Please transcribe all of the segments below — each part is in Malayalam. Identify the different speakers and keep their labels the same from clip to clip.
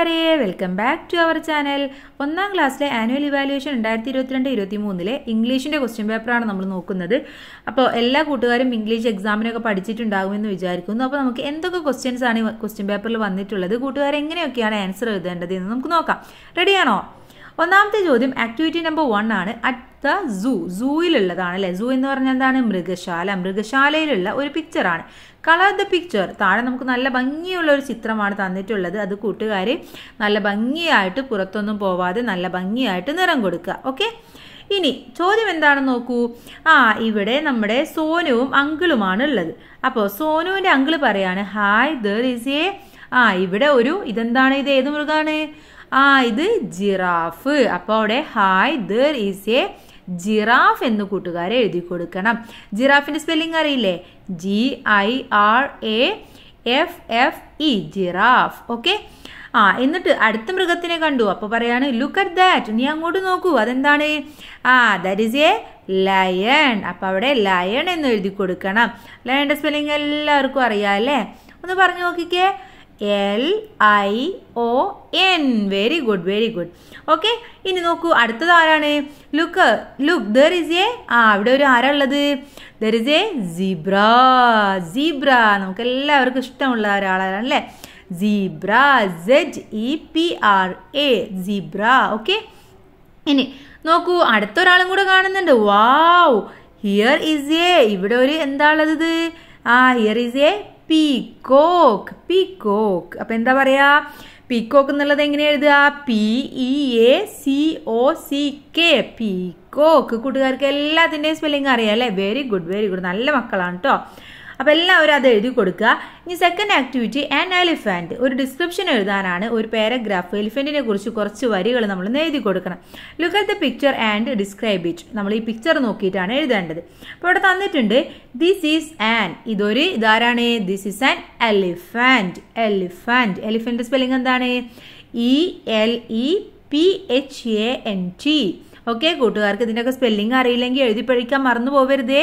Speaker 1: കൂട്ടുകാരെ welcome back to our channel ഒന്നാം ക്ലാസ്സിലെ ആനുവൽ ഇവാലുവേഷൻ രണ്ടായിരത്തി ഇരുപത്തിരണ്ട് ഇരുപത്തി മൂന്നിലെ ഇംഗ്ലീഷിൻ്റെ ക്വസ്റ്റ്യൻ പേപ്പറാണ് നമ്മൾ നോക്കുന്നത് അപ്പോൾ എല്ലാ കൂട്ടുകാരും ഇംഗ്ലീഷ് എക്സാമിനൊക്കെ പഠിച്ചിട്ടുണ്ടാകുമെന്ന് വിചാരിക്കുന്നു അപ്പോൾ നമുക്ക് എന്തൊക്കെ ക്വസ്റ്റ്യൻസ് ആണ് ക്വസ്റ്റ്യൻ പേപ്പറിൽ വന്നിട്ടുള്ളത് കൂട്ടുകാർ എങ്ങനെയൊക്കെയാണ് ആൻസർ എഴുതേണ്ടത് എന്ന് നമുക്ക് നോക്കാം റെഡിയാണോ ഒന്നാമത്തെ ചോദ്യം ആക്ടിവിറ്റി നമ്പർ വൺ ആണ് അറ്റ് ദ സൂ സൂയിലുള്ളതാണ് അല്ലേ സൂ എന്ന് പറഞ്ഞാൽ എന്താണ് മൃഗശാല മൃഗശാലയിലുള്ള ഒരു പിക്ചറാണ് കളർ ദ പിക്ചർ താഴെ നമുക്ക് നല്ല ഭംഗിയുള്ള ഒരു ചിത്രമാണ് തന്നിട്ടുള്ളത് അത് കൂട്ടുകാർ നല്ല ഭംഗിയായിട്ട് പുറത്തൊന്നും പോവാതെ നല്ല ഭംഗിയായിട്ട് നിറം കൊടുക്കുക ഓക്കെ ഇനി ചോദ്യം എന്താണെന്ന് നോക്കൂ ആ ഇവിടെ നമ്മുടെ സോനുവും അങ്കിളുമാണ് ഉള്ളത് അപ്പോൾ സോനുവിൻ്റെ അങ്കിള് പറയാണ് ഹായ് ദർ ഈസ് എ ആ ഇവിടെ ഒരു ഇതെന്താണ് ഇത് ഏത് മൃഗമാണ് ആ ഇത് ജിറാഫ് അപ്പോൾ അവിടെ hi there is a giraffe എന്ന് കൂട്ടുകാരെ എഴുതി കൊടുക്കണം ജിറാഫിൻ്റെ സ്പെല്ലിംഗ് അറിയില്ലേ G I R A F F E giraffe okay ആ എന്നിട്ട് അടുത്ത മൃഗത്തിനെ കണ്ടു അപ്പോൾ പറയാണ് ലുക്ക് അറ്റ് ദാറ്റ് നീ അങ്ങോട്ട് നോക്കൂ അതെന്താണ് ആ ദാറ്റ് ഈസ് എ ലയൺ അപ്പോൾ അവിടെ ലയൺ എന്ന് എഴുതി കൊടുക്കണം ലയണിൻ്റെ സ്പെല്ലിംഗ് എല്ലാവർക്കും അറിയാം അല്ലേ ഒന്ന് പറഞ്ഞു നോക്കിക്കേ L I O N very good very good okay ഇനി നോക്കൂ അടുത്തത് ആരാണ് look look there is a ആ അവിടെ ഒരു ആരാ ഉള്ളത് there is a zebra zebra നമുക്ക് എല്ലാവർക്കും ഇഷ്ടമുള്ള ഒരാളാണ് അല്ലേ zebra Z E P R A zebra okay ഇനി നോക്കൂ അടുത്തൊരാളും കൂടെ കാണുന്നുണ്ട് വാവ് ഹിയർ ഇസ് എ ഇവിടെ ഒരു എന്താ ഉള്ളത് ആ here is a peacock peacock അപ്പം എന്താ പറയുക പീകോക്ക് എന്നുള്ളത് എങ്ങനെ എഴുതുക P E A C O C K peacock കൂട്ടുകാർക്ക് എല്ലാത്തിൻ്റെയും സ്പെല്ലിംഗ് അറിയാം അല്ലേ വെരി ഗുഡ് വെരി ഗുഡ് നല്ല മക്കളാണ് കേട്ടോ അപ്പോൾ എല്ലാവരും അത് എഴുതി കൊടുക്കുക ഇനി സെക്കൻഡ് ആക്ടിവിറ്റി ആൻ എലിഫാൻറ്റ് ഒരു ഡിസ്ക്രിപ്ഷൻ എഴുതാനാണ് ഒരു പാരഗ്രാഫ് എലിഫൻറ്റിനെ കുറിച്ച് കുറച്ച് വരികൾ നമ്മൾ എഴുതി കൊടുക്കണം look at the picture and describe it നമ്മൾ ഈ പിക്ചർ നോക്കിയിട്ടാണ് എഴുതേണ്ടത് അപ്പോൾ ഇവിടെ തന്നിട്ടുണ്ട് ദിസ് ഈസ് ആൻ ഇതൊരു ഇതാരാണ് this is an elephant elephant elephant spelling എന്താണ് E L E P H A N T okay കൂട്ടുകാർക്ക് ഇതിൻ്റെയൊക്കെ സ്പെല്ലിംഗ് അറിയില്ലെങ്കിൽ എഴുതി പഠിക്കാൻ മറന്നു പോകരുതേ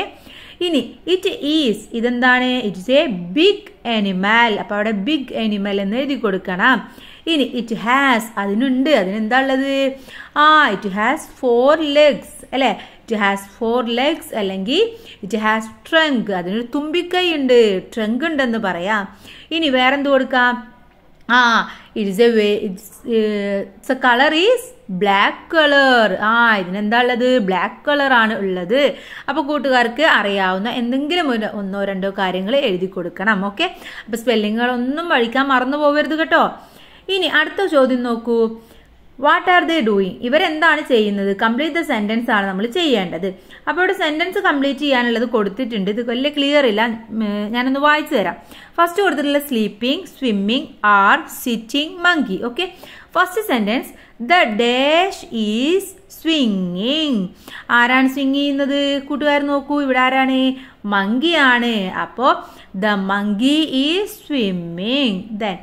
Speaker 1: ഇനി ഇറ്റ് ഈസ് ഇതെന്താണ് ഇറ്റ്സ് എ ബിഗ് അനിമൽ അപ്പം അവിടെ ബിഗ് അനിമൽ എന്ന് എഴുതി കൊടുക്കണം ഇനി ഇറ്റ് ഹാസ് അതിനുണ്ട് അതിനെന്താ ഉള്ളത് ആ ഇറ്റ് ഹാസ് ഫോർ ലെഗ്സ് അല്ലേ ഇറ്റ് ഹാസ് ഫോർ ലെഗ്സ് അല്ലെങ്കിൽ ഇറ്റ് ഹാസ് ട്രങ്ക് അതിനൊരു തുമ്പിക്കൈ ഉണ്ട് ട്രങ്ക് ഉണ്ടെന്ന് പറയാം ഇനി വേറെന്ത് കൊടുക്കാം ആ it is a way. It's uh, the is black colour ആ ഇതിനെന്താ ഉള്ളത് ബ്ലാക്ക് കളറാണ് ഉള്ളത് അപ്പോൾ കൂട്ടുകാർക്ക് അറിയാവുന്ന എന്തെങ്കിലും ഒരു ഒന്നോ രണ്ടോ കാര്യങ്ങൾ എഴുതി കൊടുക്കണം ഓക്കെ അപ്പോൾ സ്പെല്ലിങ്ങുകളൊന്നും വഴിക്കാൻ മറന്നു പോകരുത് കേട്ടോ ഇനി അടുത്ത ചോദ്യം നോക്കൂ വാട്ട് ആർ ദേ ഡൂയിങ് ഇവരെന്താണ് ചെയ്യുന്നത് കംപ്ലീറ്റ് ദ സെൻറ്റൻസ് ആണ് നമ്മൾ ചെയ്യേണ്ടത് അപ്പോൾ ഇവിടെ സെൻറ്റൻസ് കംപ്ലീറ്റ് ചെയ്യാനുള്ളത് കൊടുത്തിട്ടുണ്ട് ഇത് വലിയ ക്ലിയർ ഇല്ല ഞാനൊന്ന് വായിച്ചു തരാം ഫസ്റ്റ് കൊടുത്തിട്ടുള്ള sleeping swimming are sitting monkey okay first sentence the dash is സ്വിങ്ങിങ് ആരാണ് സ്വിങ് ചെയ്യുന്നത് കൂട്ടുകാർ നോക്കൂ ഇവിടെ ആരാണ് മങ്കി ആണ് അപ്പോൾ the monkey is swimming then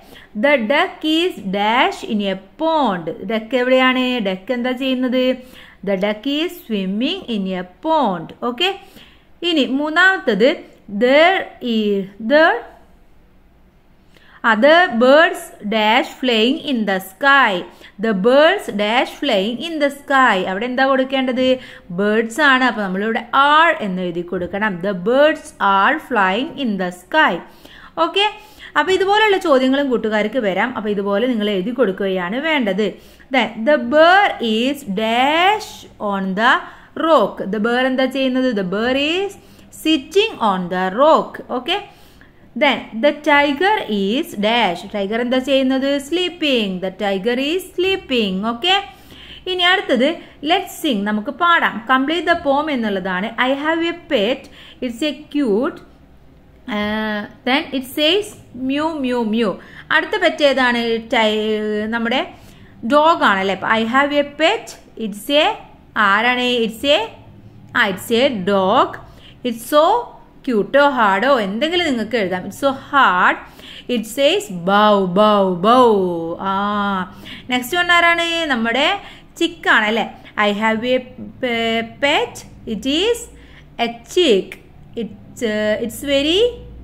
Speaker 1: the duck is dash in a pond duck എവിടെയാണ് ഡക്ക് എന്താ ചെയ്യുന്നത് the duck is swimming in a pond okay ഇനി മൂന്നാമത്തത് ദർ ഈ ദർ അത് birds dash flying in the sky the birds dash flying in the sky അവിടെ എന്താ കൊടുക്കേണ്ടത് ബേർഡ്സ് ആണ് അപ്പോൾ നമ്മളിവിടെ ആൾ എന്ന് എഴുതി കൊടുക്കണം the birds are flying in the sky okay അപ്പോൾ ഇതുപോലെയുള്ള ചോദ്യങ്ങളും കൂട്ടുകാർക്ക് വരാം അപ്പോൾ ഇതുപോലെ നിങ്ങൾ എഴുതി കൊടുക്കുകയാണ് വേണ്ടത് the bear is dash on the rock the bear എന്താ ചെയ്യുന്നത് the bear is sitting on the rock okay then the tiger is dash tiger എന്താ ചെയ്യുന്നത് sleeping the tiger is sleeping okay ഇനി അടുത്തത് ലെറ്റ് സിംഗ് നമുക്ക് പാടാം കംപ്ലീറ്റ് ദ പോം എന്നുള്ളതാണ് I have a pet it's a cute then it says mew mew mew അടുത്ത പെറ്റ് ഏതാണ് നമ്മുടെ ഡോഗ് ആണല്ലേ I have a pet it's a ആരാണ് ഇറ്റ്സ് എ ആ it's a dog it's so ക്യൂട്ടോ ഹാർഡോ എന്തെങ്കിലും നിങ്ങൾക്ക് എഴുതാം it's so hard it says bow bow bow ആ നെക്സ്റ്റ് വൺ ആരാണ് നമ്മുടെ ചിക്കാണ് അല്ലേ I have a pet it is a chick it's it's very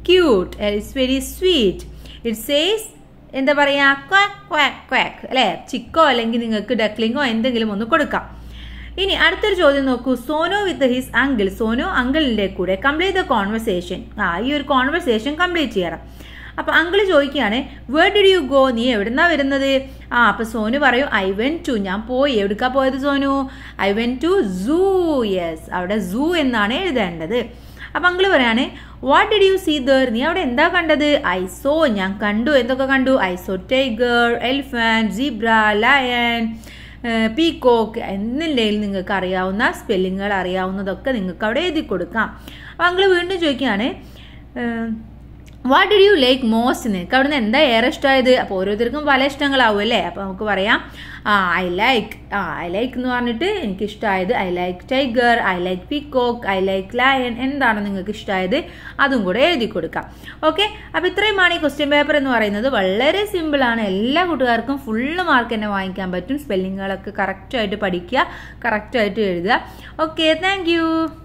Speaker 1: cute it's very sweet it says എന്താ പറയുക ക്വാക്ക് ക്വാക്ക് ക്വാക്ക് അല്ലേ ചിക്കോ അല്ലെങ്കിൽ നിങ്ങൾക്ക് ഡക്ലിങ്ങോ എന്തെങ്കിലും ഒന്ന് കൊടുക്കാം ഇനി അടുത്തൊരു ചോദ്യം നോക്കൂ സോനോ വിത്ത് ഹിസ് അങ്കിൾ സോനോ അങ്കിളിൻ്റെ കൂടെ കംപ്ലീറ്റ് ദ കോൺവെർസേഷൻ ആ ഈ ഒരു കോൺവെർസേഷൻ കംപ്ലീറ്റ് ചെയ്യണം അപ്പം അങ്കിൾ ചോദിക്കുകയാണ് വേർ ഡിഡ് യു ഗോ നീ എവിടുന്നാ വരുന്നത് ആ അപ്പം സോനു പറയും ഐ വെൻ ടു ഞാൻ പോയി എവിടുക്കാ പോയത് Sonu I went to zoo yes അവിടെ സൂ എന്നാണ് എഴുതേണ്ടത് അപ്പം അങ്കിൾ പറയാണ് what did you see there നീ അവിടെ എന്താ കണ്ടത് ഐ സോ ഞാൻ കണ്ടു എന്തൊക്കെ കണ്ടു I saw tiger elephant zebra lion peacock എന്നില്ലെങ്കിൽ നിങ്ങൾക്ക് അറിയാവുന്ന സ്പെല്ലിങ്ങുകൾ അറിയാവുന്നതൊക്കെ നിങ്ങൾക്ക് അവിടെ എഴുതി കൊടുക്കാം അപ്പം അങ്കിൾ വീണ്ടും ചോദിക്കുകയാണ് what do you like most നിനക്ക് അവിടുന്ന് എന്താ ഏറെ ഇഷ്ടമായത് അപ്പോൾ ഓരോരുത്തർക്കും പല ഇഷ്ടങ്ങളാവും അല്ലേ അപ്പോൾ നമുക്ക് പറയാം ആ ഐ ലൈക്ക് ആ ഐ ലൈക്ക് എന്ന് പറഞ്ഞിട്ട് എനിക്ക് ഇഷ്ടമായത് I like tiger I like peacock I like lion എന്താണോ നിങ്ങൾക്ക് ഇഷ്ടമായത് അതും കൂടെ എഴുതി കൊടുക്കാം ഓക്കെ അപ്പോൾ ഇത്രയുമാണ് ഈ ക്വസ്റ്റ്യൻ പേപ്പർ എന്ന് പറയുന്നത് വളരെ സിമ്പിളാണ് എല്ലാ കൂട്ടുകാർക്കും ഫുള്ള് മാർക്ക് തന്നെ വാങ്ങിക്കാൻ പറ്റും സ്പെല്ലിങ്ങുകളൊക്കെ കറക്റ്റായിട്ട് പഠിക്കുക കറക്റ്റായിട്ട് എഴുതുക ഓക്കെ താങ്ക്